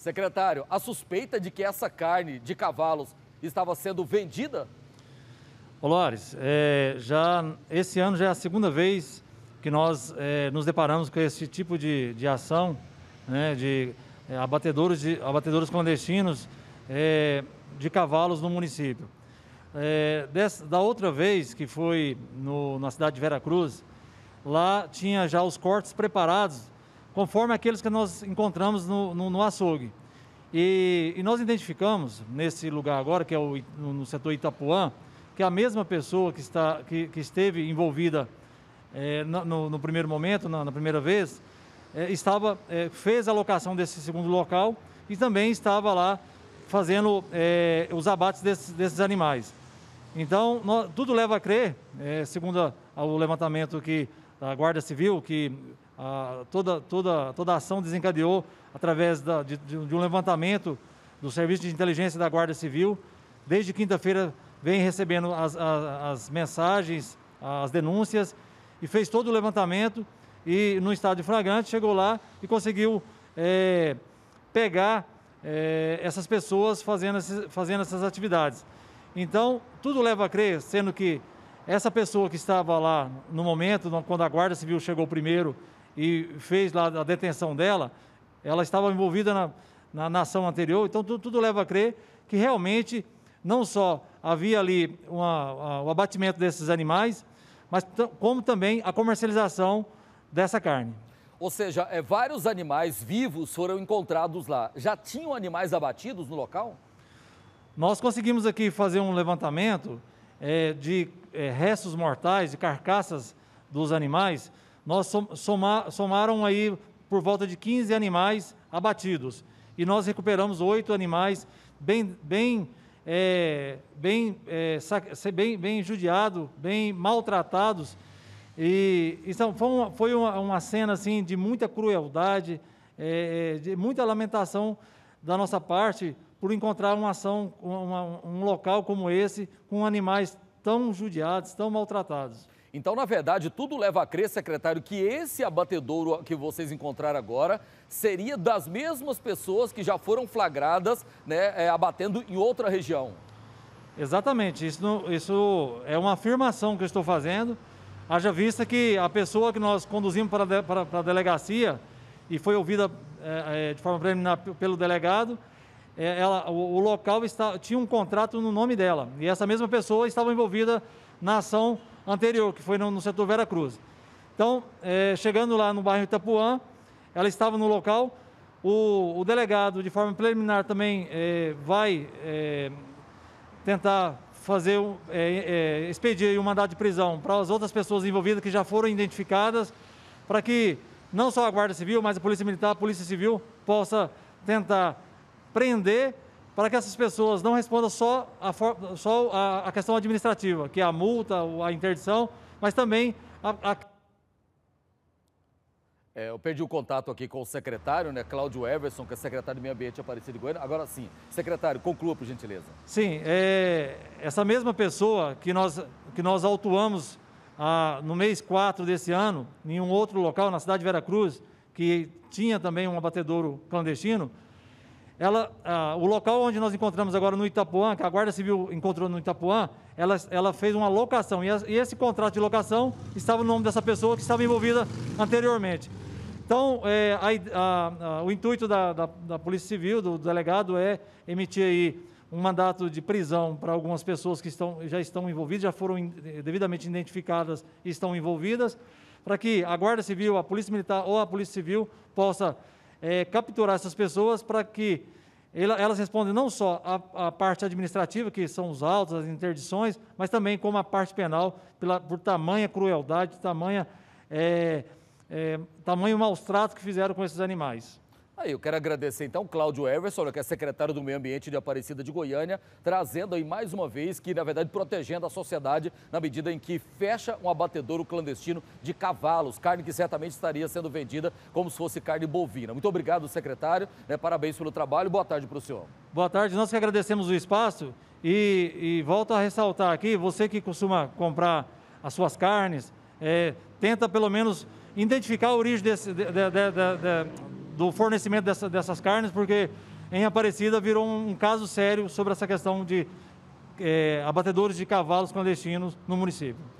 Secretário, a suspeita de que essa carne de cavalos estava sendo vendida? Olores, é, já esse ano já é a segunda vez que nós é, nos deparamos com esse tipo de, de ação, né, de é, abatedores, de, abatedores clandestinos é, de cavalos no município. É, Dessa, da outra vez, que foi no, na cidade de Veracruz, lá tinha já os cortes preparados conforme aqueles que nós encontramos no, no, no açougue. E, e, nós identificamos nesse lugar agora, que é o, no, no, setor Itapuã, que a mesma pessoa que, está, que, que esteve envolvida é, no, no, primeiro momento, na, na primeira vez, é, estava, é, fez a locação desse segundo local e também estava lá fazendo os abates desses, desses animais. Então, nós, tudo leva a crer, segundo a, o levantamento que, da Guarda Civil, que toda, toda, toda a ação desencadeou através da, de, de, um levantamento do Serviço de Inteligência da Guarda Civil. Desde quinta-feira vem recebendo as, as, as mensagens, as denúncias e fez todo o levantamento e no estado de flagrante chegou lá e conseguiu é, pegar é, essas pessoas fazendo, fazendo essas atividades. Então, tudo leva a crer, sendo que essa pessoa que estava lá no momento, quando a Guarda Civil chegou primeiro e fez lá a detenção dela, ela estava envolvida na, na, ação anterior, então tudo, tudo, leva a crer que realmente não só havia ali uma, o abatimento desses animais, mas como também a comercialização dessa carne. Ou seja, é, vários animais vivos foram encontrados lá. Já tinham animais abatidos no local? Nós conseguimos aqui fazer um levantamento é, de é, restos mortais, de carcaças dos animais, nós soma, somaram aí por volta de 15 animais abatidos e nós recuperamos oito animais bem, bem, é, bem, é, bem, bem judiados, bem maltratados. E então, foi, uma, foi uma, uma cena assim de muita crueldade, é, é de muita lamentação da nossa parte por encontrar uma ação, uma, um local como esse com animais tão judiados, tão maltratados. Então, na verdade, tudo leva a crer, secretário, que esse abatedouro que vocês encontraram agora seria das mesmas pessoas que já foram flagradas né, é, abatendo em outra região. Exatamente, isso, não, isso é uma afirmação que eu estou fazendo. Haja vista que a pessoa que nós conduzimos para, para, para a delegacia e foi ouvida é, é de forma preliminar pelo delegado, é, ela, o, o local está, tinha um contrato no nome dela. E essa mesma pessoa estava envolvida na ação anterior, que foi no, no setor Vera Cruz. Então, é, chegando lá no bairro Itapuã, ela estava no local, o, o delegado, de forma preliminar, também é, vai é, tentar fazer, é, é, expedir um mandado de prisão para as outras pessoas envolvidas que já foram identificadas, para que não só a Guarda Civil, mas a Polícia Militar, a Polícia Civil possa tentar prender para que essas pessoas não respondam só a, só a, a questão administrativa, que é a multa, a interdição, mas também a. a... É, eu perdi o contato aqui com o secretário, né, Cláudio Everson, que é secretário de Meio Ambiente Aparecido de Goiânia. Agora sim, secretário, conclua, por gentileza. Sim, é, essa mesma pessoa que nós, que nós autuamos ah, no mês 4 desse ano, em um outro local, na cidade de Vera Cruz, que tinha também um abatedouro clandestino, ela, ah, o local onde nós encontramos agora no Itapuã, que a Guarda Civil encontrou no Itapuã, ela, ela fez uma locação. E, a, e, esse contrato de locação estava no nome dessa pessoa que estava envolvida anteriormente. Então, é, a, a, o intuito da, da, da Polícia Civil, do, do delegado, é emitir aí um mandato de prisão para algumas pessoas que estão, já estão envolvidas, já foram devidamente identificadas e estão envolvidas, para que a Guarda Civil, a Polícia Militar ou a Polícia Civil possa é, capturar essas pessoas para que elas respondem não só a, a, parte administrativa, que são os autos, as interdições, mas também como a parte penal, pela, por tamanha crueldade, tamanha, é, é, tamanho maus-trato que fizeram com esses animais. Aí eu quero agradecer então Cláudio Everson, né, que é secretário do Meio Ambiente de Aparecida de Goiânia, trazendo aí mais uma vez que, na verdade, protegendo a sociedade na medida em que fecha um abatedouro clandestino de cavalos, carne que certamente estaria sendo vendida como se fosse carne bovina. Muito obrigado, secretário, né, parabéns pelo trabalho, boa tarde para o senhor. Boa tarde, nós que agradecemos o espaço e, e volto a ressaltar aqui, você que costuma comprar as suas carnes, é, tenta pelo menos identificar a origem desse, de, de, de, do fornecimento dessa, dessas carnes, porque em Aparecida virou um, um caso sério sobre essa questão de é, abatedores de cavalos clandestinos no município.